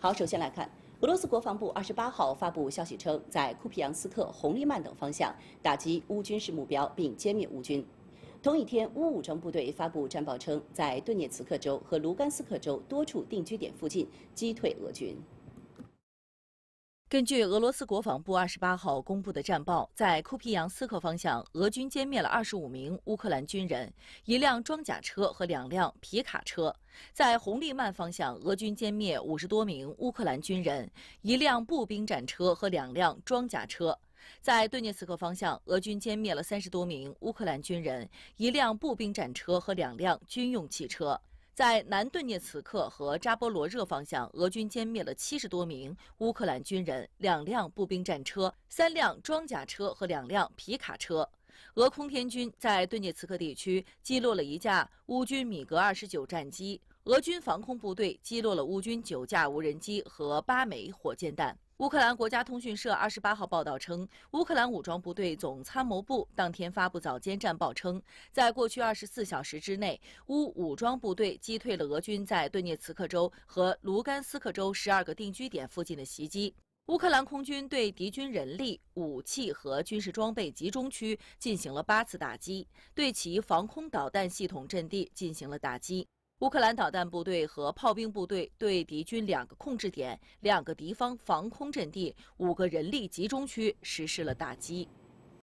好，首先来看，俄罗斯国防部二十八号发布消息称，在库皮扬斯克、红利曼等方向打击乌军事目标并歼灭乌军。同一天，乌武装部队发布战报称，在顿涅茨克州和卢甘斯克州多处定居点附近击退俄军。根据俄罗斯国防部二十八号公布的战报，在库皮扬斯克方向，俄军歼灭了二十五名乌克兰军人、一辆装甲车和两辆皮卡车；在红利曼方向，俄军歼灭五十多名乌克兰军人、一辆步兵战车和两辆装甲车；在顿涅茨克方向，俄军歼灭了三十多名乌克兰军人、一辆步兵战车和两辆军用汽车。在南顿涅茨克和扎波罗热方向，俄军歼灭了七十多名乌克兰军人，两辆步兵战车、三辆装甲车和两辆皮卡车。俄空天军在顿涅茨克地区击落了一架乌军米格二十九战机。俄军防空部队击落了乌军九架无人机和八枚火箭弹。乌克兰国家通讯社二十八号报道称，乌克兰武装部队总参谋部当天发布早间战报称，在过去二十四小时之内，乌武装部队击退了俄军在顿涅茨克州和卢甘斯克州十二个定居点附近的袭击。乌克兰空军对敌军人力、武器和军事装备集中区进行了八次打击，对其防空导弹系统阵地进行了打击。乌克兰导弹部队和炮兵部队对敌军两个控制点、两个敌方防空阵地、五个人力集中区实施了打击。